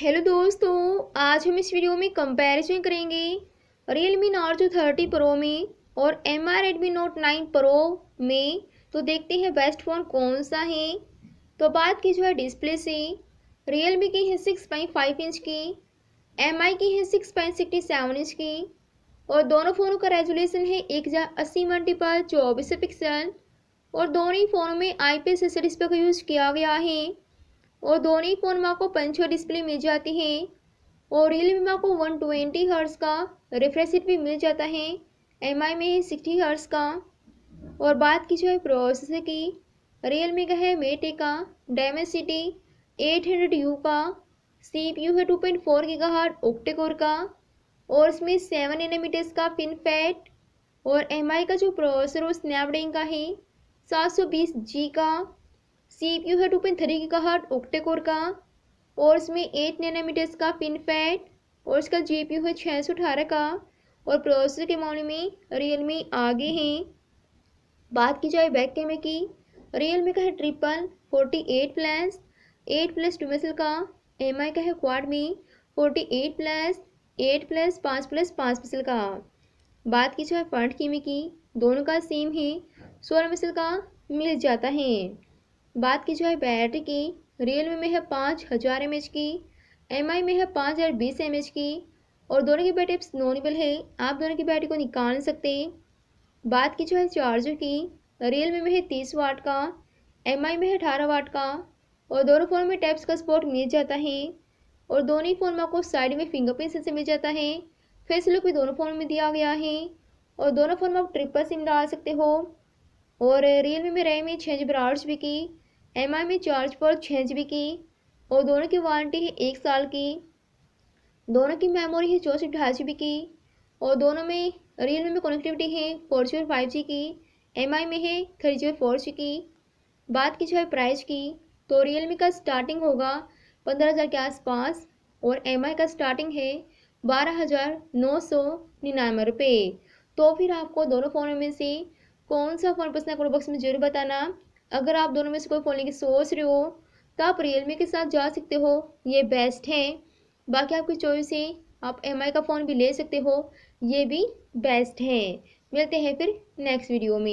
hello दोस्तों आज हम इस वीडियो में कंपैरिजन करेंगे रियल मी जो थर्टी प्रो में और M R Redmi Note nine pro में तो देखते हैं बेस्ट फ़ोन कौन सा है तो बात की जो है डिस्प्ले से रियल मी की है सिक्स पॉइंट फाइव इंच की एम आई की है six point sixty seven inch की और दोनों फ़ोनों का रेजुलेशन है एक हज़ार अस्सी मल्टीपल चौबीस पिक्सल और दोनों ही फ़ोनों में आई पी एस का यूज़ किया गया है और दोनों फ़ोन में आपको पंचो डिस्प्ले मिल जाती है और रियलमी में आपको 120 ट्वेंटी हर्ट्स का रिफ्रेश भी मिल जाता है एम में है सिक्सटी हर्ट्स का और बात की जो है प्रोसेसर की रियलमी का है मेटे का सिटी एट हंड्रेड यू का सी पी यू है two point four giga hertz का और इसमें सेवन एनामीटर्स का पिन पैट और एम का जो प्रोसेसर वो स्नैपड्रैगन का है सात सौ बीस जी का सी पी यू है टू पॉइंट थ्री की ओक्टे ओक्टेकोर का और इसमें एट नैनोमीटर्स का पिन फैट और इसका जी पी यू है छः सौ अठारह का और प्रोसेसर के मामले में रियलमी आगे हैं बात की जाए बैक कैमरे की रियलमी का है triple forty eight plus eight plus two मेसल का एम आई का है quad forty eight plus eight plus पाँच प्लस पाँच मिसल का बात की जाए फ्रंट कैमरे की दोनों का सेम है सोलह मिसल का मिल जाता है बात की जाए बैटरी की रियल में है पाँच हज़ार एम की एम में है पाँच हज़ार बीस एम की और दोनों की बैटरी नॉर्मल है आप दोनों की बैटरी को निकाल सकते बात की जाए चार्जर की रियल में है तीस वाट का एम में है अठारह वाट का और दोनों फ़ोन में टैप्स का सपोर्ट मिल जाता है और दोनों ही फ़ोन में आपको साइड में फिंगरप्रिंट सेंसर मिल जाता है फेस लुक भी दोनों फ़ोन में दिया गया है और दोनों फ़ोन में आप ट्रिपल सिम डाल सकते हो और रियलमी में रैम है छः जी बी आठ जी की एम में चार जी पर छः जी की और दोनों की वारंटी है एक साल की दोनों की मेमोरी है चौंसठ ढाई जी की और दोनों में रियलमी में कनेक्टिविटी है फोर जी और फाइव जी की एम में है थ्री जी और फोर जी की बात की जाए प्राइस की तो रियलमी का स्टार्टिंग होगा पंद्रह हज़ार के आसपास और एम का स्टार्टिंग है बारह हज़ार नौ सौ निन्यानवे रुपये तो फिर आपको दोनों फ़ोनों में से कौन सा फ़ोन पसंद है कमेंट बॉक्स में जरूर बताना अगर आप दोनों में से कोई फ़ोन लेके सोच रहे हो तो आप रियलमी के साथ जा सकते हो ये बेस्ट है बाकी आपकी चॉइस है आप एम का फ़ोन भी ले सकते हो ये भी बेस्ट है मिलते हैं फिर नेक्स्ट वीडियो में